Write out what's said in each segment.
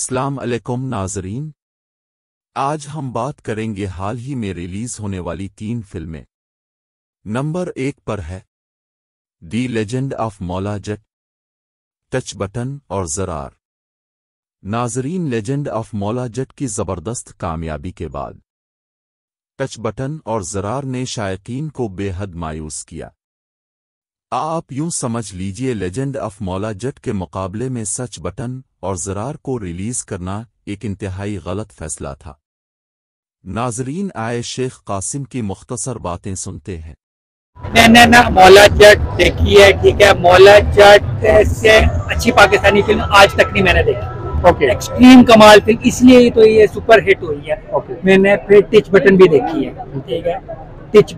इस्लाम अलैकुम नाजरीन आज हम बात करेंगे हाल ही में रिलीज होने वाली तीन फिल्में नंबर एक पर है दी लेजेंड ऑफ मौला जट टच बटन और जरार नाजरीन लेजेंड ऑफ मौला जट की जबरदस्त कामयाबी के बाद टच बटन और जरार ने शायकीन को बेहद मायूस किया आप यूं समझ लीजिए लेजेंड ऑफ मौला जट के मुकाबले में सच बटन और जरार को रिलीज करना एक इंतहाई गलत फैसला था नाजरीन आए शेख कासिम की मुख्तसर बातें सुनते हैं ना ना ना मौला जट देखी है ठीक है मौला जट से अच्छी पाकिस्तानी फिल्म आज तक नहीं मैंने देखी ओके okay. एक्सट्रीम कमाल फिल्म इसलिए तो ये सुपर हिट हुई है okay. मैंने फिर टिच बटन भी देखी है ठीक है तिच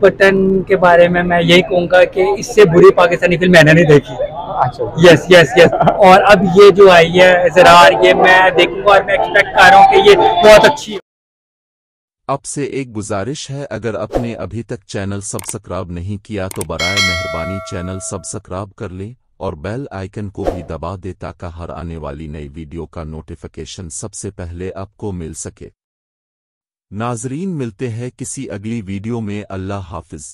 के बारे में मैं यही कहूँगा कि इससे बुरी पाकिस्तानी फिल्म मैंने नहीं देखी यस यस यस और अब ये जो आई है जरार ये मैं देखूंगा और मैं एक्सपेक्ट कर रहा हूँ कि ये बहुत अच्छी आपसे एक गुजारिश है अगर अपने अभी तक चैनल सब्सक्राइब नहीं किया तो बरए मेहरबानी चैनल सब्सक्राइब कर ले और बेल आइकन को भी दबा दे ताकि हर आने वाली नई वीडियो का नोटिफिकेशन सबसे पहले आपको मिल सके नाजरीन मिलते हैं किसी अगली वीडियो में अल्लाह हाफिज़